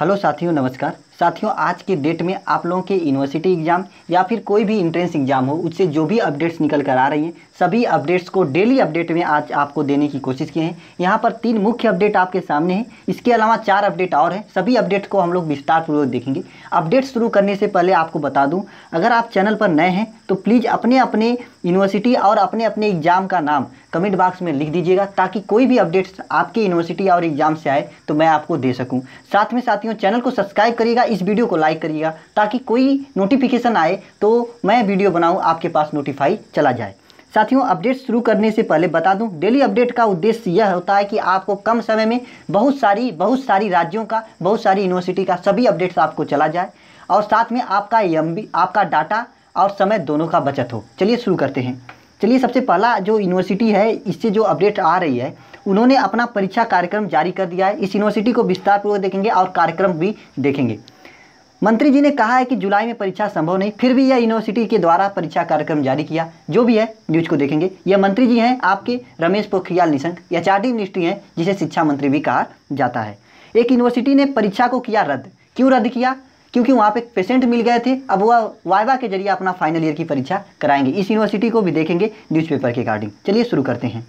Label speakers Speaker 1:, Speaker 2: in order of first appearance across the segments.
Speaker 1: hello साथियों नमस्कार साथियों आज के डेट में आप लोगों के यूनिवर्सिटी एग्ज़ाम या फिर कोई भी इंट्रेंस एग्ज़ाम हो उससे जो भी अपडेट्स निकल कर आ रही हैं सभी अपडेट्स को डेली अपडेट में आज आपको देने की कोशिश किए हैं यहाँ पर तीन मुख्य अपडेट आपके सामने हैं इसके अलावा चार अपडेट और हैं सभी अपडेट को हम लोग विस्तारपूर्वक देखेंगे अपडेट शुरू करने से पहले आपको बता दूँ अगर आप चैनल पर नए हैं तो प्लीज़ अपने अपने यूनिवर्सिटी और अपने अपने एग्ज़ाम का नाम कमेंट बॉक्स में लिख दीजिएगा ताकि कोई भी अपडेट्स आपके यूनिवर्सिटी और एग्ज़ाम से आए तो मैं आपको दे सकूँ साथ में साथियों चैनल को सब्सक्राइब करिएगा इस वीडियो को लाइक करिएगा ताकि कोई नोटिफिकेशन आए तो मैं वीडियो बनाऊँ आपके पास नोटिफाई चला जाए साथियों अपडेट शुरू करने से पहले बता दूं डेली अपडेट का उद्देश्य यह होता है कि आपको कम समय में बहुत सारी बहुत सारी राज्यों का बहुत सारी यूनिवर्सिटी का सभी अपडेट्स आपको चला जाए और साथ में आपका एम आपका डाटा और समय दोनों का बचत हो चलिए शुरू करते हैं चलिए सबसे पहला जो यूनिवर्सिटी है इससे जो अपडेट आ रही है उन्होंने अपना परीक्षा कार्यक्रम जारी कर दिया है इस यूनिवर्सिटी को विस्तारपूर्वक देखेंगे और कार्यक्रम भी देखेंगे मंत्री जी ने कहा है कि जुलाई में परीक्षा संभव नहीं फिर भी यह यूनिवर्सिटी के द्वारा परीक्षा कार्यक्रम जारी किया जो भी है न्यूज को देखेंगे यह मंत्री जी हैं आपके रमेश पोखरियाल निशंक या चार्टी मिनिस्ट्री हैं जिसे शिक्षा मंत्री भी कहा जाता है एक यूनिवर्सिटी ने परीक्षा को किया रद्द क्यों रद्द किया क्योंकि वहाँ पे पेशेंट मिल गए थे अब वह वाइवा के जरिए अपना फाइनल ईयर की परीक्षा कराएंगे इस यूनिवर्सिटी को भी देखेंगे न्यूज़पेपर के अकॉर्डिंग चलिए शुरू करते हैं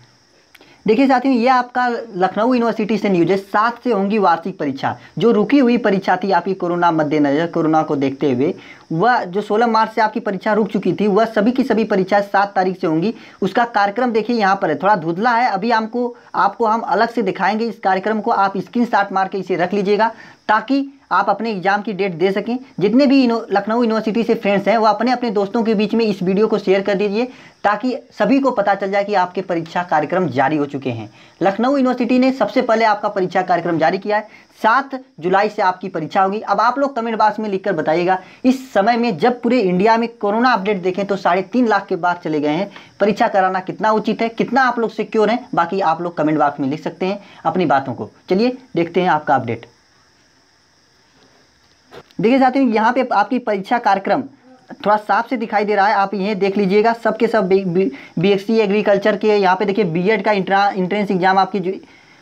Speaker 1: देखिए साथियों ये आपका लखनऊ यूनिवर्सिटी से न्यूज है सात से होंगी वार्षिक परीक्षा जो रुकी हुई परीक्षा थी आपकी कोरोना मद्देनजर कोरोना को देखते हुए वह जो 16 मार्च से आपकी परीक्षा रुक चुकी थी वह सभी की सभी परीक्षाएं सात तारीख से होंगी उसका कार्यक्रम देखिए यहाँ पर है थोड़ा धुधला है अभी हमको आपको हम अलग से दिखाएंगे इस कार्यक्रम को आप स्क्रीन मार के इसे रख लीजिएगा ताकि आप अपने एग्जाम की डेट दे सकें जितने भी लखनऊ यूनिवर्सिटी से फ्रेंड्स हैं वो अपने अपने दोस्तों के बीच में इस वीडियो को शेयर कर दीजिए ताकि सभी को पता चल जाए कि आपके परीक्षा कार्यक्रम जारी हो चुके हैं लखनऊ यूनिवर्सिटी ने सबसे पहले आपका परीक्षा कार्यक्रम जारी किया है सात जुलाई से आपकी परीक्षा होगी अब आप लोग कमेंट बॉक्स में लिखकर बताइएगा इस समय में जब पूरे इंडिया में कोरोना अपडेट देखें तो साढ़े तीन लाख के बाद चले गए हैं परीक्षा कराना कितना उचित है कितना आप लोग सिक्योर हैं बाकी आप लोग कमेंट बॉक्स में लिख सकते हैं अपनी बातों को चलिए देखते हैं आपका अपडेट देखिए साथियों यहाँ पे आपकी परीक्षा कार्यक्रम थोड़ा साफ से दिखाई दे रहा है आप ये देख लीजिएगा सब के सब बी एस सी एग्रीकल्चर के यहाँ पे देखिए बी का इंट्रा इंट्रेंस एग्ज़ाम आपकी जो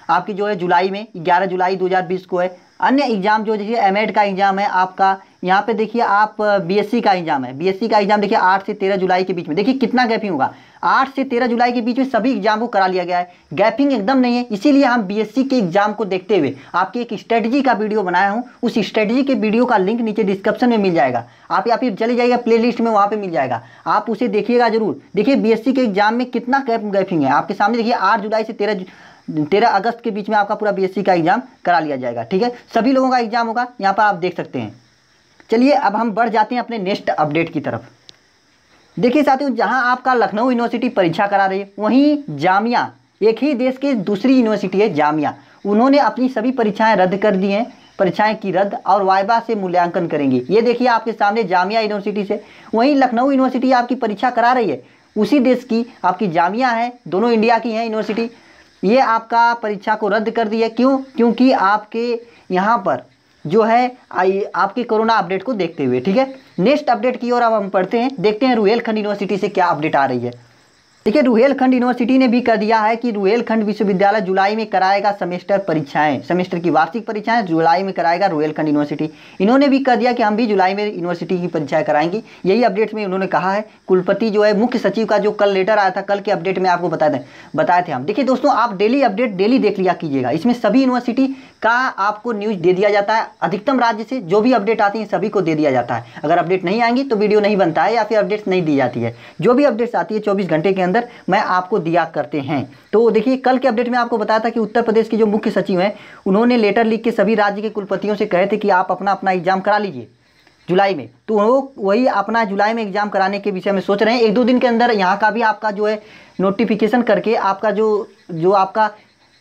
Speaker 1: आपकी जो है जुलाई में ग्यारह जुलाई दो को है अन्य एग्ज़ाम जो देखिए एम का एग्ज़ाम है आपका यहाँ पे देखिए आप बी का एग्ज़ाम है बी का एग्ज़ाम देखिए आठ से तेरह जुलाई के बीच में देखिए कितना गैपिंग होगा आठ से तेरह जुलाई के बीच में सभी एग्जाम को करा लिया गया है गैपिंग एकदम नहीं है इसीलिए हम बीएससी के एग्जाम को देखते हुए आपकी एक स्ट्रेटजी का वीडियो बनाया हूँ उस स्ट्रेटजी के वीडियो का लिंक नीचे डिस्क्रिप्शन में मिल जाएगा आप या फिर चले जाइएगा प्ले लिस्ट में वहाँ पर मिल जाएगा आप उसे देखिएगा जरूर देखिए बी के एग्जाम में कितना गैप गैपिंग है आपके सामने देखिए आठ जुलाई से तेरह तेरह अगस्त के बीच में आपका पूरा बी का एग्जाम करा लिया जाएगा ठीक है सभी लोगों का एग्जाम होगा यहाँ पर आप देख सकते हैं चलिए अब हम बढ़ जाते हैं अपने नेक्स्ट अपडेट की तरफ देखिए साथियों जहां आपका लखनऊ यूनिवर्सिटी परीक्षा करा रही है वहीं जामिया एक ही देश की दूसरी यूनिवर्सिटी है जामिया उन्होंने अपनी सभी परीक्षाएं रद्द कर दी हैं परीक्षाएं की रद्द और वायबा से मूल्यांकन करेंगी ये देखिए आपके सामने जामिया यूनिवर्सिटी से वहीं लखनऊ यूनिवर्सिटी आपकी परीक्षा करा रही है उसी देश की आपकी जामिया है दोनों इंडिया की हैं यूनिवर्सिटी ये आपका परीक्षा को रद्द कर दी है क्यों क्योंकि आपके यहाँ पर जो है आई आपकी कोरोना अपडेट को देखते हुए ठीक है नेक्स्ट अपडेट की ओर अब हम पढ़ते हैं देखते हैं रुहेलखंड यूनिवर्सिटी से क्या अपडेट आ रही है ठीक है रुहेलखंड यूनिवर्सिटी ने भी कर दिया है कि रुहेलखंड विश्वविद्यालय जुलाई में कराएगा सेमेस्टर परीक्षाएं सेमेस्टर की वार्षिक परीक्षाएं जुलाई में कराएगा रुहेलखंड यूनिवर्सिटी इन्होंने भी कर दिया कि हम भी जुलाई में यूनिवर्सिटी की परीक्षाएं कराएंगी यही अपडेट में उन्होंने कहा है कुलपति जो है मुख्य सचिव का जो कल लेटर आया था कल के अपडेट में आपको बता दें बताए थे हम देखिए दोस्तों आप डेली अपडेट डेली देख लिया कीजिएगा इसमें सभी यूनिवर्सिटी का आपको न्यूज दे दिया जाता है अधिकतम राज्य से जो भी अपडेट आती है सभी को दे दिया जाता है अगर अपडेट नहीं आएंगी तो वीडियो नहीं बनता है या फिर अपडेट्स नहीं दी जाती है जो भी अपडेट्स आती है चौबीस घंटे के अंदर मैं आपको दिया करते हैं तो देखिए कल के अपडेट में आपको बताया था कि उत्तर प्रदेश के जो मुख्य सचिव हैं उन्होंने लेटर लिख के सभी राज्य के कुलपतियों से कहे थे कि आप अपना अपना एग्जाम करा लीजिए जुलाई में तो वो वही अपना जुलाई में एग्ज़ाम कराने के विषय में सोच रहे हैं एक दो दिन के अंदर यहाँ का भी आपका जो है नोटिफिकेशन करके आपका जो जो आपका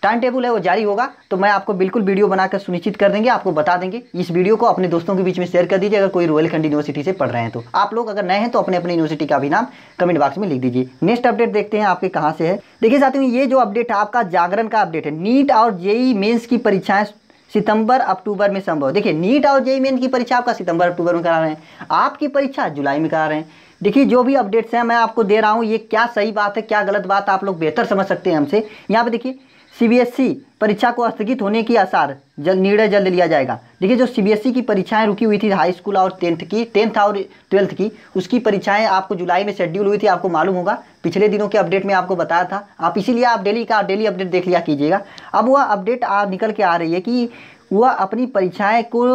Speaker 1: टाइम टेबल है वो जारी होगा तो मैं आपको बिल्कुल वीडियो बनाकर सुनिश्चित कर देंगे आपको बता देंगे इस वीडियो को अपने दोस्तों के बीच में शेयर कर दीजिए अगर कोई रोयलखंड यूनिवर्सिटी से पढ़ रहे हैं तो आप लोग अगर नए हैं तो अपने अपने यूनिवर्सिटी का भी नाम कमेंट बॉक्स में लिख दीजिए नेक्स्ट अपडेट देखते हैं आपके कहाँ से है देखिए साथियों ये जो अपडेट है आपका जागरण का अपडेट है नीट और जेई मेन्स की परीक्षाएं सितंबर अक्टूबर में संभव देखिए नीट और जेई मेन की परीक्षा आपका सितंबर अक्टूबर में करा रहे हैं आपकी परीक्षा जुलाई में करा रहे हैं देखिए जो भी अपडेट्स हैं मैं आपको दे रहा हूँ ये क्या सही बात है क्या गलत बात आप लोग बेहतर समझ सकते हैं हमसे यहाँ पे देखिए सीबीएसई e परीक्षा को स्थगित होने की आसार जल निर्णय जल्द लिया जाएगा देखिए जो सीबीएसई e की परीक्षाएं रुकी हुई थी हाई स्कूल और टेंथ की टेंथ और ट्वेल्थ की उसकी परीक्षाएं आपको जुलाई में शेड्यूल हुई थी आपको मालूम होगा पिछले दिनों के अपडेट में आपको बताया था आप इसीलिए आप डेली का डेली अपडेट देख लिया कीजिएगा अब वह अपडेट आप निकल के आ रही है कि वह अपनी परीक्षाएँ को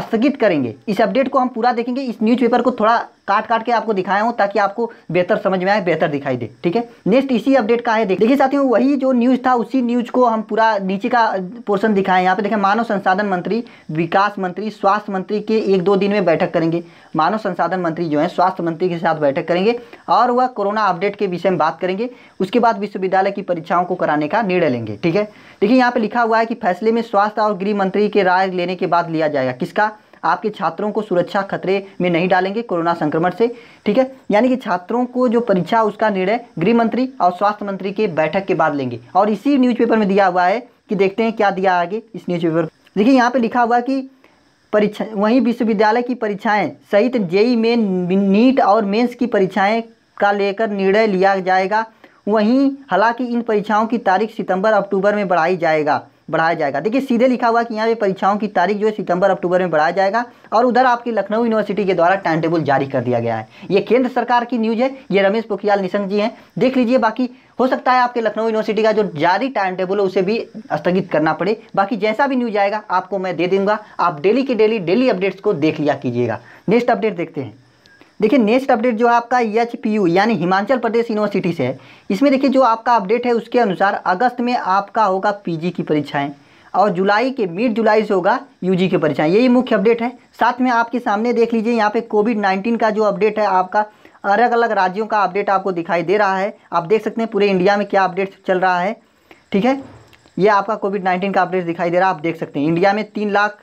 Speaker 1: स्थगित करेंगे इस अपडेट को हम पूरा देखेंगे इस न्यूज़पेपर को थोड़ा काट काट के आपको दिखाया हूँ ताकि आपको बेहतर समझ में आए बेहतर दिखाई दे ठीक है नेक्स्ट इसी अपडेट का है देखिए साथियों वही जो न्यूज़ था उसी न्यूज़ को हम पूरा नीचे का पोर्सन दिखाएं यहाँ पे देखें मानव संसाधन मंत्री विकास मंत्री स्वास्थ्य मंत्री के एक दो दिन में बैठक करेंगे मानव संसाधन मंत्री जो है स्वास्थ्य मंत्री के साथ बैठक करेंगे और वह कोरोना अपडेट के विषय में बात करेंगे उसके बाद विश्वविद्यालय की परीक्षाओं को कराने का निर्णय लेंगे ठीक है देखिए यहाँ पे लिखा हुआ है कि फैसले में स्वास्थ्य और गृह मंत्री के राय लेने के बाद लिया जाएगा किसका आपके छात्रों को सुरक्षा खतरे में नहीं डालेंगे कोरोना संक्रमण से ठीक है यानी कि छात्रों को जो परीक्षा उसका निर्णय गृह मंत्री और स्वास्थ्य मंत्री के बैठक के बाद लेंगे और इसी न्यूज़पेपर में दिया हुआ है कि देखते हैं क्या दिया आगे इस न्यूज़पेपर देखिए यहाँ पर लिखा हुआ कि परीक्षा वहीं विश्वविद्यालय की परीक्षाएं सहित जेई में नीट और मेंस की परीक्षाएं का लेकर निर्णय लिया जाएगा वहीं हालांकि इन परीक्षाओं की तारीख सितंबर अक्टूबर में बढ़ाई जाएगा बढ़ाया जाएगा देखिए सीधे लिखा हुआ कि यहाँ पे परीक्षाओं की तारीख जो है सितंबर अक्टूबर में बढ़ाया जाएगा और उधर आपकी लखनऊ यूनिवर्सिटी के द्वारा टाइम टेबल जारी कर दिया गया है ये केंद्र सरकार की न्यूज़ है ये रमेश पोखरियाल निशंक जी हैं देख लीजिए बाकी हो सकता है आपके लखनऊ यूनिवर्सिटी का जो जारी टाइम टेबल है उसे भी स्थगित करना पड़े बाकी जैसा भी न्यूज आएगा आपको मैं दे दूंगा आप डेली के डेली डेली अपडेट्स को देख लिया कीजिएगा नेक्स्ट अपडेट देखते हैं देखिए नेक्स्ट अपडेट जो आपका एच यानी हिमाचल प्रदेश यूनिवर्सिटी से है इसमें देखिए जो आपका अपडेट है उसके अनुसार अगस्त में आपका होगा पीजी की परीक्षाएं और जुलाई के मिड जुलाई से होगा यूजी की परीक्षाएं यही मुख्य अपडेट है साथ में आपके सामने देख लीजिए यहाँ पे कोविड नाइन्टीन का जो अपडेट है आपका अलग अलग राज्यों का अपडेट आपको दिखाई दे रहा है आप देख सकते हैं पूरे इंडिया में क्या अपडेट चल रहा है ठीक है ये आपका कोविड नाइन्टीन का अपडेट दिखाई दे रहा है आप देख सकते हैं इंडिया में तीन लाख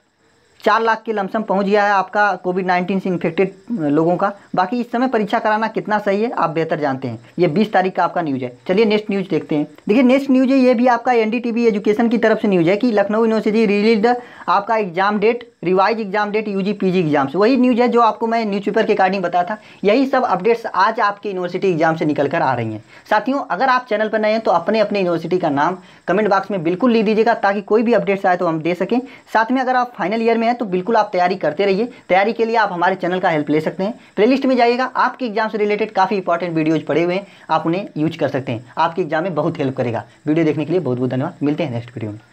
Speaker 1: चार लाख के लमसम पहुंच गया है आपका कोविड नाइन्टीन से इन्फेक्टेड लोगों का बाकी इस समय परीक्षा कराना कितना सही है आप बेहतर जानते हैं ये बीस तारीख का आपका न्यूज़ है चलिए नेक्स्ट न्यूज़ देखते हैं देखिए नेक्स्ट न्यूज़ है ये भी आपका एन एजुकेशन की तरफ से न्यूज़ है कि लखनऊ यूनिवर्सिटी रिलीज आपका exam date revise exam date UG PG exams वही न्यूज़ है जो आपको मैं न्यूज़पेपर के अकॉर्डिंग बताया था यही सब अपडेट्स आज आपके यूनिवर्सिटी एग्जाम से निकल कर आ रही हैं साथियों अगर आप चैनल पर नए हैं तो अपने अपने यूनिवर्सिटी का नाम कमेंट बॉक्स में बिल्कुल लिख दीजिएगा ताकि कोई भी अपडेट्स आए तो हम दे सकें साथ में अगर आप फाइनल ईयर में हैं तो बिल्कुल आप तैयारी करते रहिए तैयारी के लिए आप हमारे चैनल का हेल्प ले सकते हैं प्ले में जाइएगा आपके एग्जाम से रिलेटेड काफ़ी इंपॉर्टेंट वीडियोज़ पड़े हुए हैं आप उन्हें यूज कर सकते हैं आपके एग्जाम में बहुत हेल्प करेगा वीडियो देखने के लिए बहुत बहुत धन्यवाद मिलते हैं नेक्स्ट वीडियो में